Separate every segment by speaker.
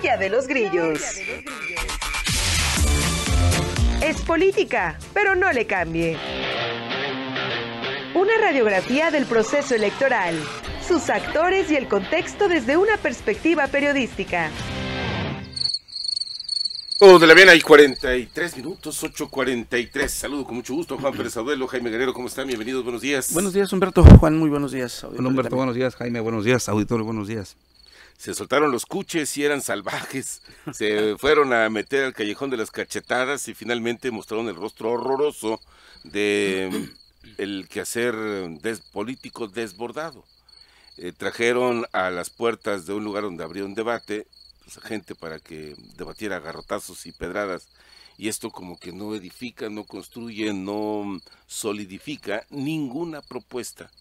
Speaker 1: de los grillos. Es política, pero no le cambie. Una radiografía del proceso electoral, sus actores y el contexto desde una perspectiva periodística.
Speaker 2: Oh, de la vena hay 43 minutos, 8.43. Saludo con mucho gusto, Juan Pérez Abuelo, Jaime Guerrero, ¿cómo están? Bienvenidos, buenos días. Buenos
Speaker 1: días, Humberto. Juan, muy buenos
Speaker 3: días. Humberto, buenos días. Jaime, buenos días. auditor, buenos días se
Speaker 2: soltaron los cuches y eran salvajes, se fueron a meter al callejón de las cachetadas y finalmente mostraron el rostro horroroso de mm, el quehacer político desbordado. Eh, trajeron a las puertas de un lugar donde habría un debate, pues, gente para que debatiera garrotazos y pedradas, y esto como que no edifica, no construye, no mm, solidifica ninguna propuesta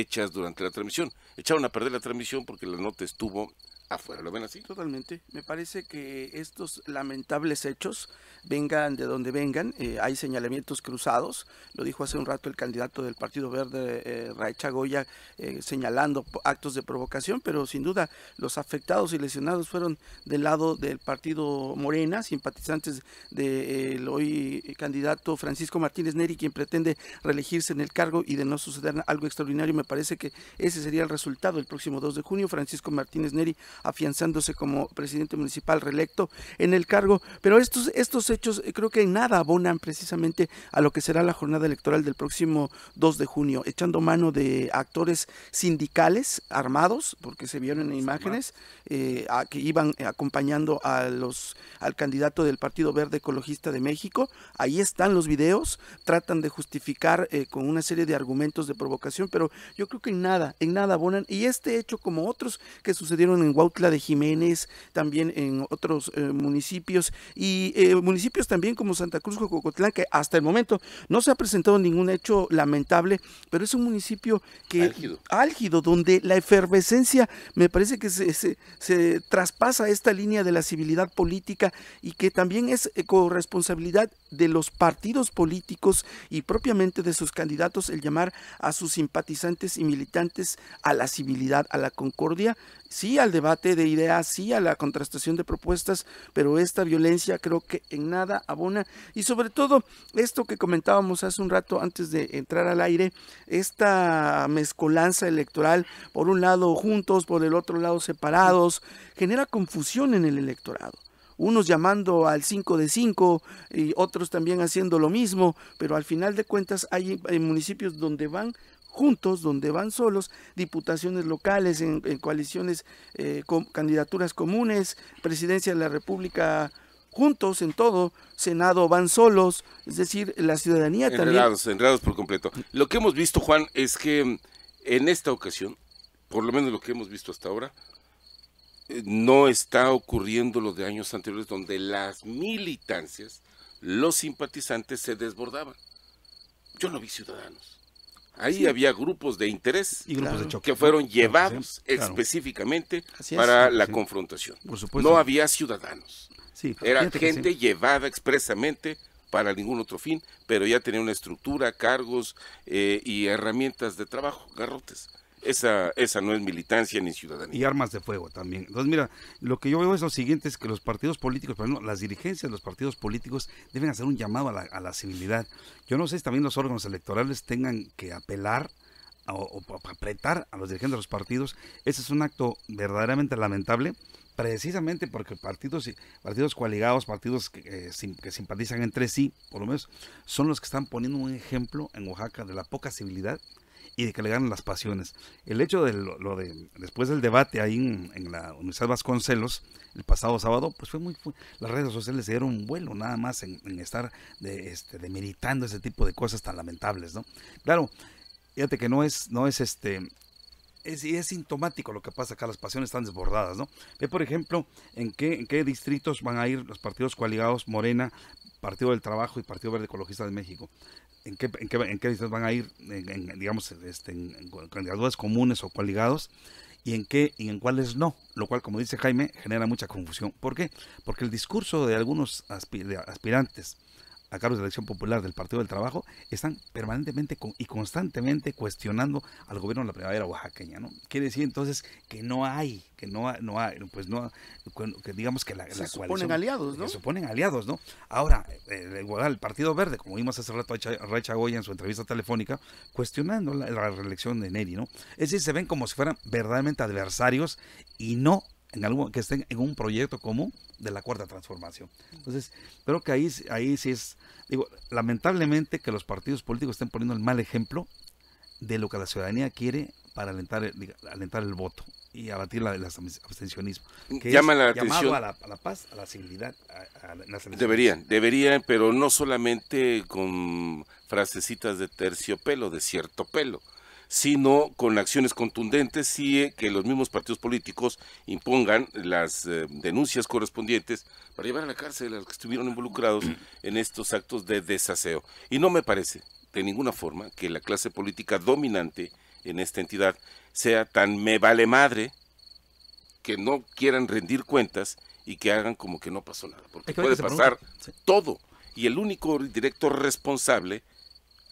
Speaker 2: hechas durante la transmisión. Echaron a perder la transmisión porque la nota estuvo afuera. ¿Lo ven así?
Speaker 1: Totalmente. Me parece que estos lamentables hechos, vengan de donde vengan, eh, hay señalamientos cruzados. Lo dijo hace un rato el candidato del Partido Verde, eh, Raicha Goya, eh, señalando actos de provocación, pero sin duda los afectados y lesionados fueron del lado del Partido Morena, simpatizantes del hoy candidato Francisco Martínez Neri, quien pretende reelegirse en el cargo y de no suceder algo extraordinario. Me parece que ese sería el resultado el próximo 2 de junio. Francisco Martínez Neri afianzándose como presidente municipal reelecto en el cargo. Pero estos, estos hechos eh, creo que en nada abonan precisamente a lo que será la jornada electoral del próximo 2 de junio, echando mano de actores sindicales armados, porque se vieron en imágenes, eh, que iban acompañando a los, al candidato del Partido Verde Ecologista de México. Ahí están los videos, tratan de justificar eh, con una serie de argumentos de provocación, pero yo creo que en nada, en nada abonan. Y este hecho, como otros que sucedieron en de Jiménez, también en otros eh, municipios y eh, municipios también como Santa Cruz, Cocotlán que hasta el momento no se ha presentado ningún hecho lamentable, pero es un municipio que álgido, donde la efervescencia me parece que se, se traspasa esta línea de la civilidad política y que también es eh, corresponsabilidad de los partidos políticos y propiamente de sus candidatos el llamar a sus simpatizantes y militantes a la civilidad, a la concordia sí al debate de ideas, sí a la contrastación de propuestas, pero esta violencia creo que en nada abona. Y sobre todo, esto que comentábamos hace un rato antes de entrar al aire, esta mezcolanza electoral, por un lado juntos, por el otro lado separados, genera confusión en el electorado unos llamando al 5 de 5 y otros también haciendo lo mismo, pero al final de cuentas hay municipios donde van juntos, donde van solos, diputaciones locales, en, coaliciones, eh, con candidaturas comunes, presidencia de la República juntos en todo, Senado van solos, es decir, la ciudadanía también. Enredados,
Speaker 2: enredados por completo. Lo que hemos visto, Juan, es que mm, en esta ocasión, por lo menos lo que hemos visto hasta ahora, eh, no está ocurriendo lo de años anteriores donde las militancias, los simpatizantes se desbordaban. Yo no vi ciudadanos. Ahí había grupos de interés y que fueron llevados específicamente para la confrontación. No había ciudadanos. Era gente llevada expresamente para ningún otro fin, pero ya tenía una estructura, cargos eh, y herramientas de trabajo, garrotes. Esa, esa no es militancia ni ciudadanía.
Speaker 3: Y armas de fuego también. Entonces, mira, lo que yo veo es lo siguiente, es que los partidos políticos, las dirigencias de los partidos políticos deben hacer un llamado a la, a la civilidad. Yo no sé si también los órganos electorales tengan que apelar o, apretar a los dirigentes de los partidos. Ese es un acto verdaderamente lamentable, precisamente porque partidos, partidos coaligados, partidos que, eh, que, simpatizan entre sí, por lo menos, son los que están poniendo un ejemplo en Oaxaca de la poca civilidad y de que le ganan las pasiones. El hecho de lo, de después del debate ahí en, la Universidad Vasconcelos, el pasado sábado, pues fue muy. las redes sociales se dieron un vuelo nada más en, estar de, este, demeritando ese tipo de cosas tan lamentables, ¿no? Claro, fíjate que no es, no es este. Es, es sintomático lo que pasa acá, las pasiones están desbordadas, ¿no? Ve, por ejemplo, en qué, en qué distritos van a ir los partidos coaligados Morena, Partido del Trabajo y Partido Verde Ecologista de México en qué, en qué, listas van a ir, digamos, este, en, candidaturas comunes o coaligados y en qué y en cuáles no, lo cual, como dice Jaime, genera mucha confusión. ¿Por qué? Porque el discurso de algunos aspirantes a cargo de la elección Popular del Partido del Trabajo, están permanentemente y constantemente cuestionando al gobierno de la primavera oaxaqueña, ¿no? Quiere decir entonces que no hay, que no, no hay, pues no, que digamos que la, se aliados, ¿no? Se suponen aliados, ¿no? Ahora, eh, igual el Partido Verde, como vimos hace rato a Recha Chagoya en su entrevista telefónica, cuestionando la, reelección de Neri, ¿no? Es decir, se ven como si fueran verdaderamente adversarios y no que estén en un proyecto común de la cuarta transformación. Entonces, creo que ahí, ahí sí es, digo, lamentablemente que los partidos políticos estén poniendo el mal ejemplo de lo que la ciudadanía quiere para alentar, alentar el voto y abatir el abstencionismo. Que Llama la atención. A la, paz, a la civilidad. A, la deberían,
Speaker 2: deberían, pero no solamente con frasecitas de terciopelo, de cierto pelo sino con acciones contundentes y eh, que los mismos partidos políticos impongan las eh, denuncias correspondientes para llevar a la cárcel a los que estuvieron involucrados en estos actos de desaseo. Y no me parece de ninguna forma que la clase política dominante en esta entidad sea tan me vale madre que no quieran rendir cuentas y que hagan como que no pasó nada, porque puede pasar todo. Y el único directo responsable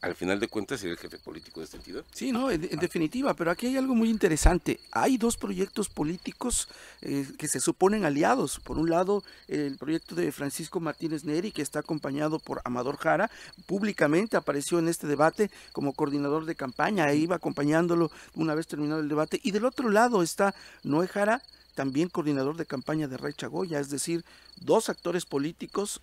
Speaker 2: al final de cuentas sería el jefe político de este sentido?
Speaker 1: Sí, no, en, ah. definitiva, pero aquí hay algo muy interesante. Hay dos proyectos políticos eh, que se suponen aliados. Por un lado, el proyecto de Francisco Martínez Neri, que está acompañado por Amador Jara, públicamente apareció en este debate como coordinador de campaña e iba acompañándolo una vez terminado el debate. Y del otro lado está Noé Jara, también coordinador de campaña de Rey Chagoya, es decir, dos actores políticos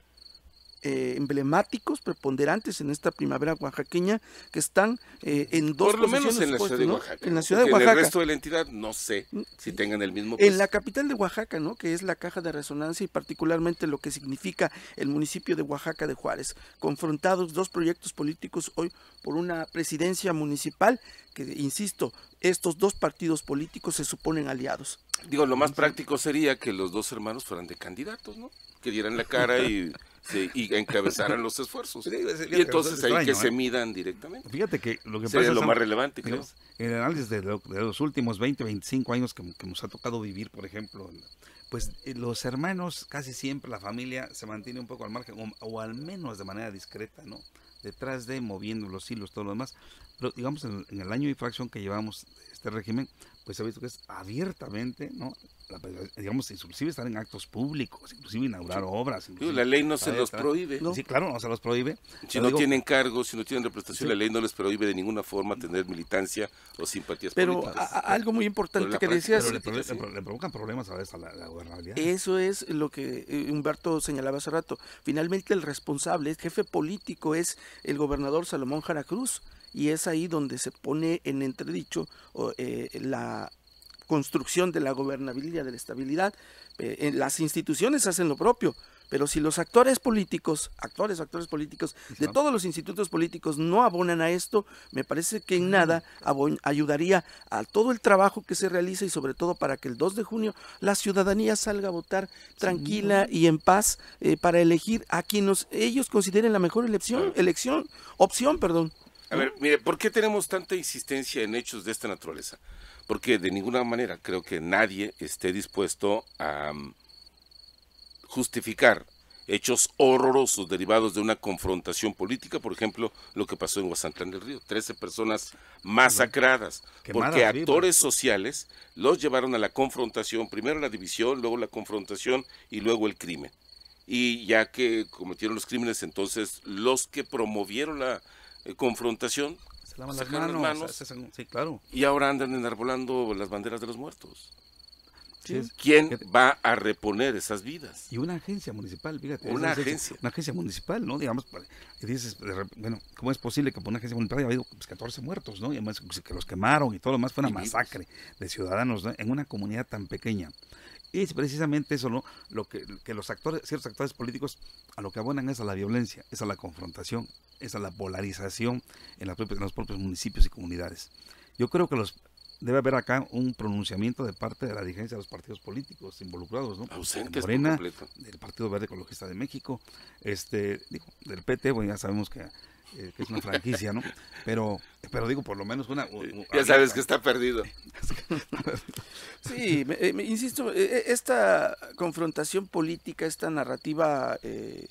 Speaker 1: eh, emblemáticos, preponderantes en esta primavera oaxaqueña, que están eh, en dos Por lo menos en la ciudad de Oaxaca. En la ciudad de Oaxaca. En el resto
Speaker 2: de la entidad, no sé mm, si tengan el mismo. En la
Speaker 1: capital de Oaxaca, ¿no? Que es la caja de resonancia y particularmente lo que significa el municipio de Oaxaca de Juárez. Confrontados dos proyectos políticos hoy por una presidencia municipal que, insisto, estos dos partidos políticos se suponen aliados.
Speaker 2: Digo, lo más práctico sería que los dos hermanos fueran de candidatos, ¿no? Que dieran la cara y, se, y encabezaran los esfuerzos. y entonces ahí que se ¿eh? midan directamente.
Speaker 3: Fíjate que lo que sería pasa lo más relevante, En El análisis de, los últimos 20, 25 años que, nos ha tocado vivir, por ejemplo, pues eh, los hermanos, casi siempre la familia se mantiene un poco al margen, o al menos de manera discreta, ¿no? detrás de moviendo los hilos, todo lo demás. Pero digamos, en, el año y fracción que llevamos este régimen, se pues, ha visto que es abiertamente, ¿no? digamos, inclusive estar en actos públicos, inclusive inaugurar obras. la ley no se los prohíbe. Sí, claro, no se los prohíbe. Si no tienen
Speaker 2: cargo, si no tienen representación, la ley no les prohíbe de ninguna forma tener militancia o simpatías pero
Speaker 3: políticas. Pero algo muy importante que decías... le, provocan problemas a la, la Eso
Speaker 1: es lo que eh, Humberto señalaba hace rato. Finalmente el responsable, el jefe político es el gobernador Salomón Jara Cruz y es ahí donde se pone en entredicho eh, la construcción de la gobernabilidad, de la estabilidad. Eh, las instituciones hacen lo propio, pero si los actores políticos, actores, actores políticos, de todos los institutos políticos no abonan a esto, me parece que en nada ayudaría a todo el trabajo que se realiza y sobre todo para que el 2 de junio la ciudadanía salga a votar tranquila y en paz eh, para elegir a quienes ellos consideren la mejor elección, elección, opción, perdón. A ver,
Speaker 2: mire, ¿por qué tenemos tanta insistencia en hechos de esta naturaleza? Porque de ninguna manera creo que nadie esté dispuesto a mm, justificar hechos horrorosos derivados de una confrontación política, por ejemplo, lo que pasó en Guasantán del Río, 13 personas masacradas, porque actores sociales los llevaron a la confrontación, primero la división, luego la confrontación y luego el crimen. Y ya que cometieron los crímenes, entonces los que promovieron la, eh, confrontación,
Speaker 3: se las manos, claro.
Speaker 2: y ahora andan enarbolando las banderas de los muertos. ¿Quién va a reponer esas vidas?
Speaker 3: Y una agencia municipal, fíjate. Una agencia. Una agencia municipal, ¿no? Digamos, pues, bueno, ¿cómo es posible que por una agencia municipal haya habido 14 pues, muertos, ¿no? Y pues, que los quemaron y todo lo demás fue una masacre de ciudadanos en una comunidad tan pequeña. Es precisamente eso, Lo que, los actores, ciertos actores políticos, a lo que abonan es a la violencia, es a la confrontación, es a la polarización en, en los propios municipios y comunidades. Yo creo que los debe haber acá un pronunciamiento de parte de la dirigencia de los partidos políticos involucrados, ¿no? Ausentes completo. del Partido Verde Ecologista de México, este, del PT, bueno, ya sabemos eh, que, es una franquicia, ¿no? Pero, pero digo, por lo menos una... ya sabes que está perdido.
Speaker 1: sí, eh, insisto, eh, esta confrontación política, esta narrativa eh,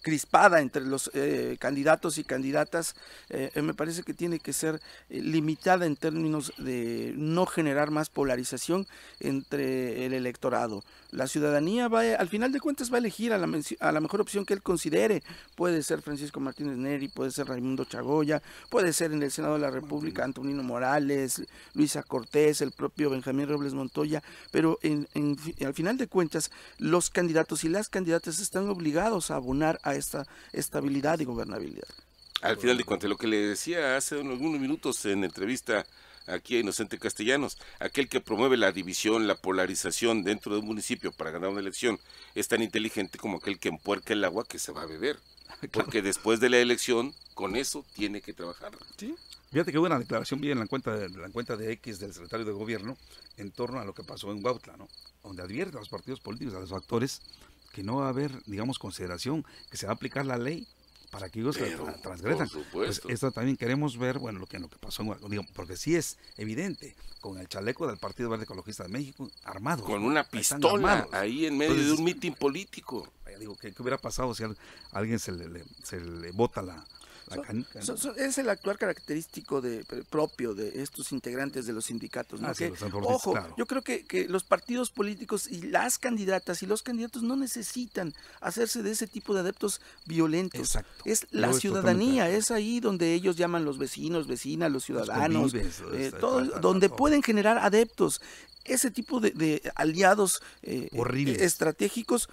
Speaker 1: crispada entre los eh, candidatos y candidatas, eh, eh, me parece que tiene que ser limitada en términos de no generar más polarización entre el electorado. La ciudadanía va, al final de cuentas va a elegir a la, a la mejor opción que él considere. Puede ser Francisco Martínez Neri, puede ser Raimundo Chagoya, puede ser en el Senado de la República Antonino Morales, Luisa Cortés, el propio Benjamín Robles Montoya, pero en, al final de cuentas los candidatos y las candidatas están obligados a abonar a esta estabilidad y gobernabilidad.
Speaker 2: Al final de cuentas, lo que le decía hace algunos minutos en entrevista aquí a Inocente Castellanos, aquel que promueve la división, la polarización dentro de un municipio para ganar una elección, es tan inteligente como aquel que empuerca el agua que se va a beber. Porque después de la elección, con eso tiene que trabajar. Sí.
Speaker 3: Fíjate que hubo una declaración bien en la cuenta de, la cuenta de X del secretario de gobierno en torno a lo que pasó en Huautla, Donde advierte a los partidos políticos, a los actores, no va a haber, digamos, consideración, que se va a aplicar la ley para que ellos transgredan transgresan. Pues esto también queremos ver, bueno, lo que, lo que pasó, porque sí es evidente, con el chaleco del Partido Verde Ecologista de México, armado. Con una pistola
Speaker 1: ahí en medio de un mitin eh, político.
Speaker 3: Digo, ¿qué, hubiera pasado si a alguien se le, le, se le bota la,
Speaker 1: es el actual característico de, propio de estos integrantes de los sindicatos. Ah, ojo, yo creo que, los partidos políticos y las candidatas y los candidatos no necesitan hacerse de ese tipo de adeptos violentos. Es la ciudadanía, es, ahí donde ellos llaman los vecinos, vecinas, los ciudadanos, eh, este, donde pueden generar adeptos. Ese tipo de, aliados eh, estratégicos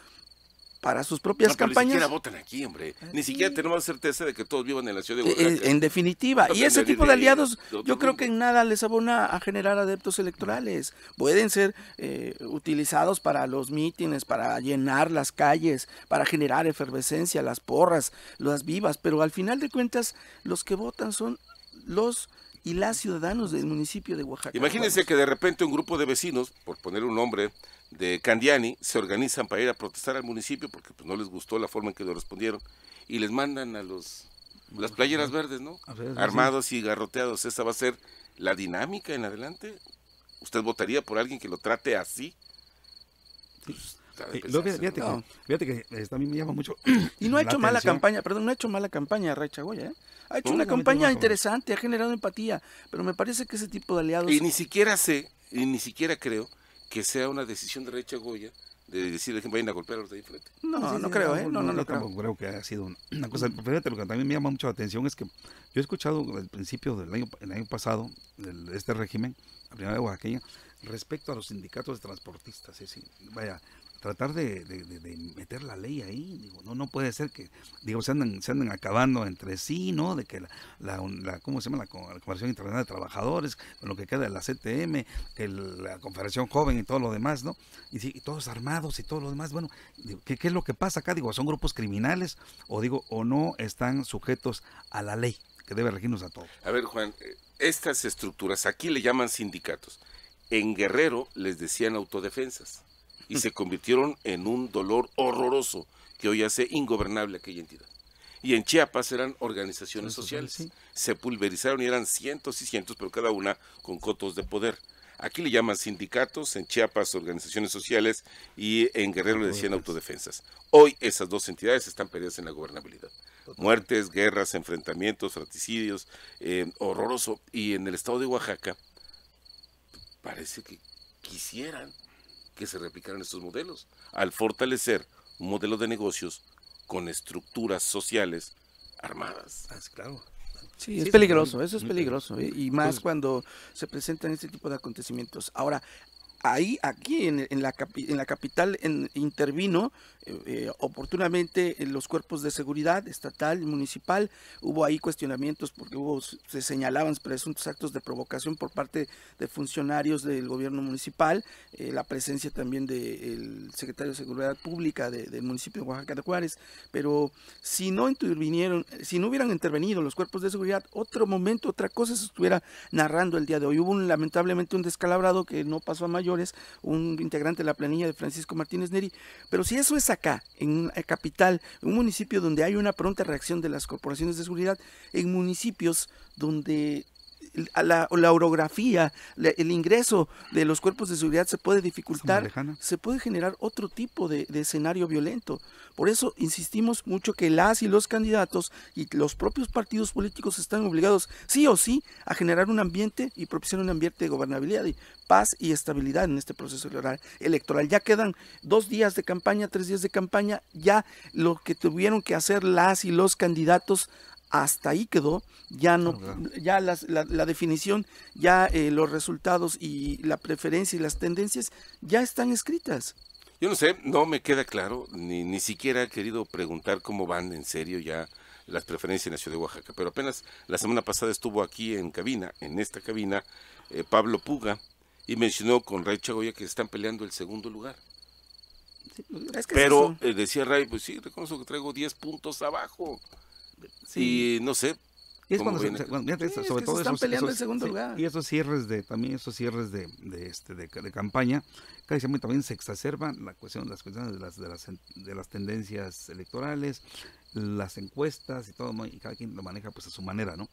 Speaker 1: para sus propias campañas. Ni siquiera votan
Speaker 2: aquí, hombre. Ni siquiera tenemos certeza de que todos vivan en la ciudad de Oaxaca. Eh, eh, en, definitiva. y ese tipo de, aliados, yo creo
Speaker 1: que en nada les abona a generar adeptos electorales. Pueden ser eh, utilizados para los mítines, para llenar las calles, para generar efervescencia, las porras, las vivas. Pero al final de cuentas, los que votan son los y las ciudadanos del municipio de Oaxaca. Imagínense
Speaker 2: que de repente un grupo de vecinos, por poner un nombre, de Candiani se organizan para ir a protestar al municipio porque pues, no les gustó la forma en que lo respondieron y les mandan a los las playeras verdes, ¿no? Armados y garroteados. Esa va a ser la dinámica en adelante. ¿Usted votaría por alguien que lo trate así?
Speaker 1: fíjate,
Speaker 3: que, este, me llama mucho.
Speaker 1: y no ha hecho mala campaña, perdón, no ha hecho mala campaña Ray Chagoya, ¿eh? Ha hecho una campaña interesante, ha generado empatía, pero me parece que ese tipo de aliados. Y ni
Speaker 2: siquiera sé, y ni siquiera creo que sea una decisión de Recha Goya de decir vayan a golpear a los de ahí frente. No, no, creo, ¿eh? No, no, no, creo.
Speaker 3: que haya sido una, cosa. Fíjate, lo que también me llama mucho la atención es que yo he escuchado al principio del año, el año pasado, de este régimen, la primera de Oaxaqueña, respecto a los sindicatos de transportistas. es sí, vaya, tratar de, meter la ley ahí. Digo, no, no puede ser que digo, se, andan, se andan acabando entre sí, ¿no? De que la, la, ¿cómo se llama? La, Confederación Internacional de Trabajadores, con lo que queda de la CTM, el, la Confederación Joven y todo lo demás, ¿no? Y, y todos armados y todo lo demás. Bueno, ¿qué, ¿qué es lo que pasa acá? Digo, ¿son grupos criminales o digo, o no están sujetos a la ley que debe regirnos a todos?
Speaker 2: A ver, Juan, eh, estas estructuras aquí le llaman sindicatos. En Guerrero les decían autodefensas y se convirtieron en un dolor horroroso que hoy hace ingobernable aquella entidad. Y en Chiapas eran organizaciones sociales. Se pulverizaron y eran cientos y cientos, pero cada una con cotos de poder. Aquí le llaman sindicatos, en Chiapas organizaciones sociales y en Guerrero le decían autodefensas. Hoy esas dos entidades están perdidas en la gobernabilidad. Muertes, guerras, enfrentamientos, fratricidios, eh, horroroso. Y en el estado de Oaxaca parece que quisieran que se replicaran estos modelos, al fortalecer un modelo de negocios con estructuras sociales armadas. Ah,
Speaker 1: claro. Sí, es peligroso, eso es peligroso, y más cuando se presentan este tipo de acontecimientos. Ahora, ahí, aquí en, la, en la, capital en, intervino eh, eh, oportunamente los cuerpos de seguridad estatal y municipal. Hubo ahí cuestionamientos porque hubo, se señalaban presuntos actos de provocación por parte de funcionarios del gobierno municipal, eh, la presencia también del secretario de Seguridad Pública del municipio de Oaxaca de Juárez. Pero si no intervinieron, si no hubieran intervenido los cuerpos de seguridad, otro momento, otra cosa se estuviera narrando el día de hoy. Hubo lamentablemente un descalabrado que no pasó a mayor un integrante de la planilla de Francisco Martínez Neri. Pero si eso es acá, en la capital, en un municipio donde hay una pronta reacción de las corporaciones de seguridad, en municipios donde la, orografía, el ingreso de los cuerpos de seguridad se puede dificultar, se puede generar otro tipo de, de, escenario violento. Por eso insistimos mucho que las y los candidatos y los propios partidos políticos están obligados sí o sí a generar un ambiente y propiciar un ambiente de gobernabilidad y paz y estabilidad en este proceso electoral. Ya quedan dos días de campaña, tres días de campaña, ya lo que tuvieron que hacer las y los candidatos hasta ahí quedó, ya no, ah, ya la, definición, ya eh, los resultados y la preferencia y las tendencias ya están escritas.
Speaker 2: Yo no sé, no me queda claro, ni, ni siquiera he querido preguntar cómo van en serio ya las preferencias en la ciudad de Oaxaca, pero apenas la semana pasada estuvo aquí en cabina, en esta cabina, eh, Pablo Puga, y mencionó con Ray Chagoya que están peleando el segundo lugar. pero eh, decía Ray, pues sí, reconozco que traigo 10 puntos abajo. Sí. Y no sé. Y es cuando sobre todo están peleando segundo lugar.
Speaker 3: Y esos cierres de, también esos cierres de, de este, de, campaña, casi también se exacerban la cuestión, las cuestiones de las, de las, tendencias electorales, las encuestas y todo, y cada quien lo maneja pues a su manera, ¿no?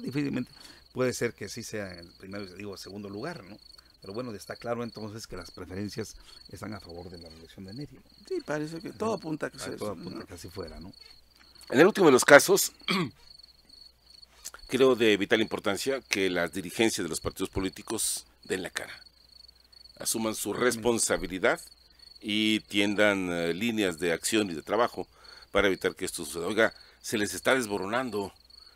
Speaker 3: difícilmente puede ser que sí sea el primero, digo, segundo lugar, ¿no? Pero bueno, está claro entonces que las preferencias están a favor de la reelección de Neri.
Speaker 1: Sí, parece que todo apunta a, ah, que
Speaker 3: así fuera, ¿no?
Speaker 2: En el último de los casos, creo de vital importancia que las dirigencias de los partidos políticos den la cara, asuman su responsabilidad y tiendan eh, líneas de acción y de trabajo para evitar que esto suceda. Oiga, se les está desboronando.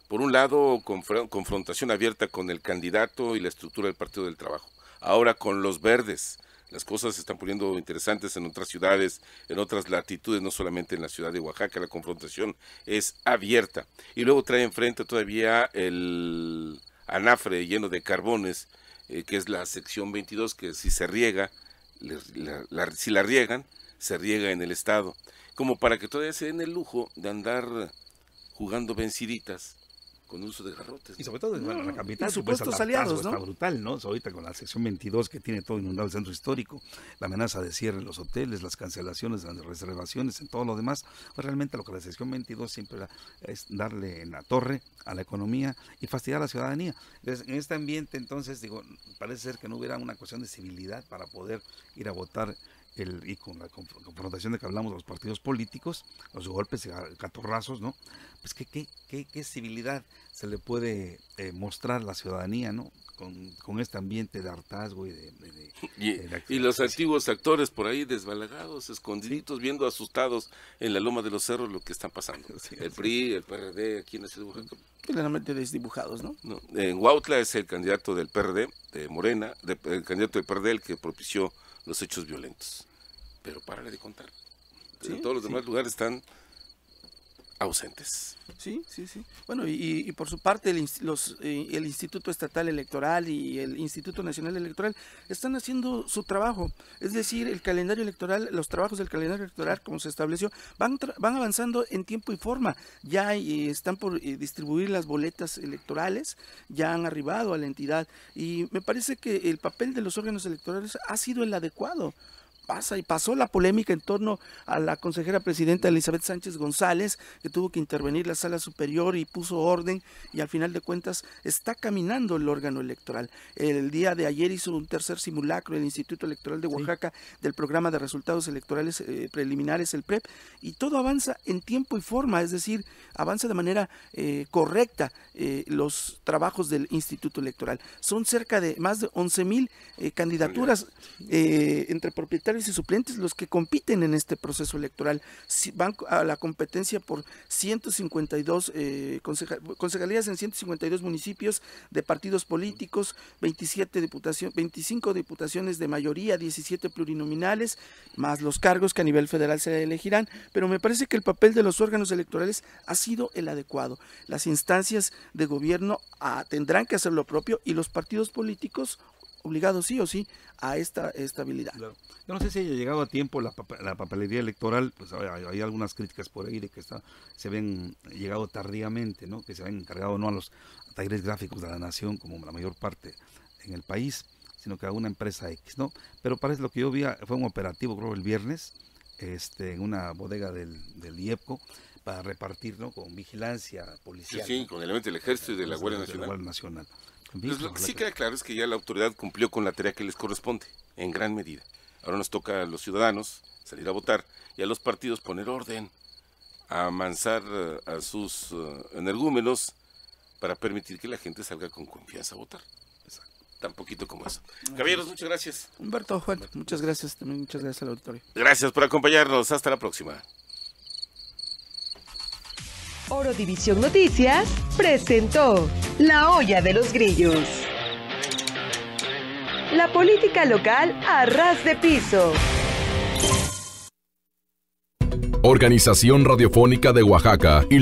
Speaker 2: Por un lado, confrontación abierta con el candidato y la estructura del Partido del Trabajo. Ahora con los verdes, las cosas se están poniendo interesantes en otras ciudades, en otras latitudes, no solamente en la ciudad de Oaxaca, la confrontación es abierta. Y luego trae enfrente todavía el anafre lleno de carbones, eh, que es la sección 22, que si se riega, si la riegan, se riega en el Estado. Como para que todavía se den el lujo de andar jugando venciditas con uso de garrotes. Y sobre todo en la capital, supuestos aliados, ¿no? Está
Speaker 3: brutal, ¿no? Ahorita con la sección 22 que tiene todo inundado el centro histórico, la amenaza de cierre en los hoteles, las cancelaciones, las reservaciones, en todo lo demás. Pues realmente lo que la sección 22 siempre es darle en la torre a la economía y fastidiar a la ciudadanía. en este ambiente, entonces, digo, parece ser que no hubiera una cuestión de civilidad para poder ir a votar y con la confrontación de que hablamos de los partidos políticos, los golpes, catorrazos, ¿no? Pues qué, qué, civilidad se le puede eh, mostrar a la ciudadanía, ¿no? Con, este ambiente de hartazgo y de...
Speaker 2: y, los antiguos actores por ahí desbalagados, escondiditos, viendo asustados en la loma de los cerros lo que están pasando. el PRI, el PRD, aquí
Speaker 1: desdibujados, ¿no?
Speaker 2: En Huautla es el candidato del PRD, Morena, el candidato del PRD el que propició los hechos violentos. Pero para de contar. ...en Todos los demás lugares están ausentes.
Speaker 1: Sí, sí, sí. Bueno, y, por su parte el, los, eh, el, Instituto Estatal Electoral y el Instituto Nacional Electoral están haciendo su trabajo. Es decir, el calendario electoral, los trabajos del calendario electoral, como se estableció, van, van avanzando en tiempo y forma. Ya eh, están por eh, distribuir las boletas electorales, ya han arribado a la entidad y me parece que el papel de los órganos electorales ha sido el adecuado pasa y pasó la polémica en torno a la consejera presidenta Elizabeth Sánchez González, que tuvo que intervenir la sala superior y puso orden y al final de cuentas está caminando el órgano electoral. El día de ayer hizo un tercer simulacro el Instituto Electoral de Oaxaca del programa de resultados electorales eh, preliminares, el PREP, y todo avanza en tiempo y forma, es decir, avanza de manera eh, correcta eh, los trabajos del Instituto Electoral. Son cerca de más de 11 mil candidaturas entre propietarios y suplentes los que compiten en este proceso electoral. van a la competencia por 152 eh, concejalías en 152 municipios de partidos políticos, 27 25 diputaciones de mayoría, 17 plurinominales, más los cargos que a nivel federal se elegirán. Pero me parece que el papel de los órganos electorales ha sido el adecuado. Las instancias de gobierno ah, tendrán que hacer lo propio y los partidos políticos obligado sí o sí a esta estabilidad. Yo
Speaker 3: no sé si haya llegado a tiempo la, papelería electoral, pues hay, algunas críticas por ahí de que está, se habían llegado tardíamente, ¿no? que se habían encargado no a los talleres gráficos de la nación, como la mayor parte en el país, sino que a una empresa X. ¿no? Pero parece lo que yo vi ah, fue un operativo, creo, el viernes, este, en una bodega del, del IEPCO para repartir ¿no? con vigilancia policial. Sí, con elementos del ejército y de la Guardia Nacional. De la Guardia Nacional. Pues, lo que sí
Speaker 2: queda claro es que ya la autoridad cumplió con la tarea que les corresponde, en gran medida. Ahora nos toca a los ciudadanos salir a votar y a los partidos poner orden, amansar eh, a sus eh, energúmenos para permitir que la gente salga con confianza a votar. Tan poquito como eso.
Speaker 1: Caballeros, muchas gracias. Humberto, Juan, muchas gracias también, muchas gracias al auditorio. Gracias
Speaker 2: por acompañarnos, hasta la próxima.
Speaker 1: Oro División Noticias presentó La olla de los grillos. La política local a ras de piso.
Speaker 2: Organización Radiofónica de Oaxaca y